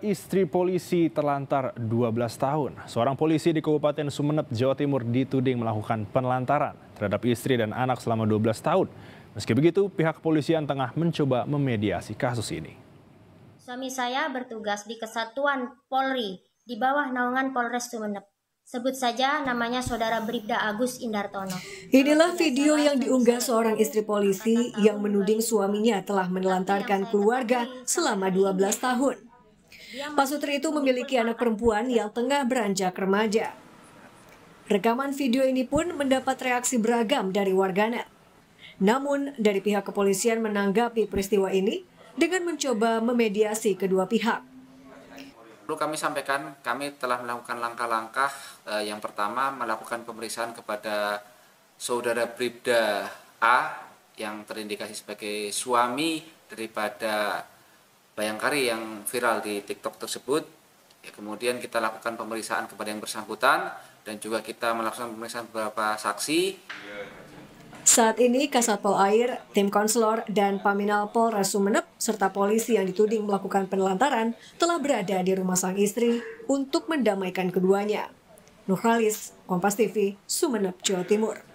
Istri polisi terlantar 12 tahun. Seorang polisi di Kabupaten Sumeneb, Jawa Timur dituding melakukan penelantaran terhadap istri dan anak selama 12 tahun. Meski begitu, pihak kepolisian tengah mencoba memediasi kasus ini. Suami saya bertugas di Kesatuan Polri di bawah naungan Polres Sumeneb. Sebut saja namanya Saudara Bribda Agus Indartono. Inilah video yang diunggah seorang istri polisi yang menuding suaminya telah menelantarkan keluarga selama 12 tahun. Pak Sutri itu memiliki anak perempuan yang tengah beranjak remaja. Rekaman video ini pun mendapat reaksi beragam dari warganet. Namun, dari pihak kepolisian menanggapi peristiwa ini dengan mencoba memediasi kedua pihak. Perlu kami sampaikan, kami telah melakukan langkah-langkah eh, yang pertama melakukan pemeriksaan kepada saudara Bribda A yang terindikasi sebagai suami daripada Bayangkari yang viral di TikTok tersebut. Ya, kemudian kita lakukan pemeriksaan kepada yang bersangkutan dan juga kita melakukan pemeriksaan beberapa saksi. Saat ini Kasat Air, tim konselor, dan Paminal Polres Sumeneb serta polisi yang dituding melakukan penelantaran telah berada di rumah sang istri untuk mendamaikan keduanya. Nurhalis, Kompas TV, Sumeneb, Jawa Timur.